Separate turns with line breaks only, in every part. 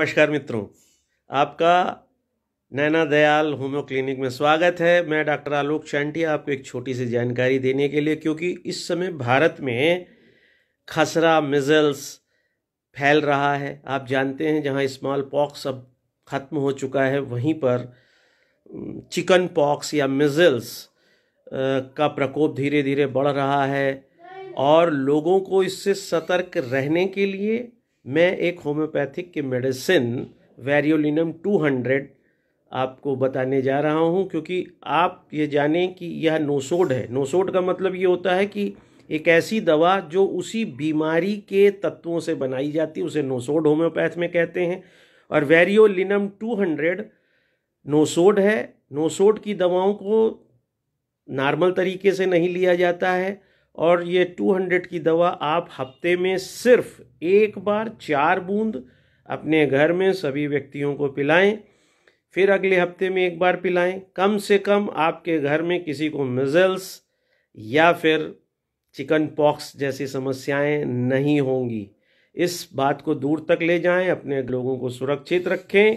नमस्कार मित्रों आपका नैना दयाल होम्यो क्लिनिक में स्वागत है मैं डॉक्टर आलोक शांति आपको एक छोटी सी जानकारी देने के लिए क्योंकि इस समय भारत में खसरा मिजल्स फैल रहा है आप जानते हैं जहां स्मॉल पॉक्स अब ख़त्म हो चुका है वहीं पर चिकन पॉक्स या मिजल्स का प्रकोप धीरे धीरे बढ़ रहा है और लोगों को इससे सतर्क रहने के लिए मैं एक होम्योपैथिक की मेडिसिन वेरियोलिनम 200 आपको बताने जा रहा हूं क्योंकि आप ये जानें कि यह नोसोड है नोसोड का मतलब ये होता है कि एक ऐसी दवा जो उसी बीमारी के तत्वों से बनाई जाती है उसे नोसोड होम्योपैथ में कहते हैं और वेरियोलिनम 200 नोसोड है नोसोड की दवाओं को नॉर्मल तरीके से नहीं लिया जाता है और ये 200 की दवा आप हफ्ते में सिर्फ एक बार चार बूंद अपने घर में सभी व्यक्तियों को पिलाएं फिर अगले हफ्ते में एक बार पिलाएं कम से कम आपके घर में किसी को मिजल्स या फिर चिकन पॉक्स जैसी समस्याएं नहीं होंगी इस बात को दूर तक ले जाएं अपने लोगों को सुरक्षित रखें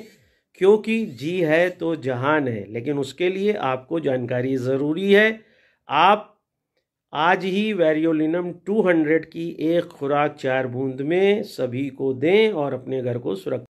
क्योंकि जी है तो जहान है लेकिन उसके लिए आपको जानकारी ज़रूरी है आप आज ही वेरियोलिनम 200 की एक खुराक चार बूंद में सभी को दें और अपने घर को सुरक्षित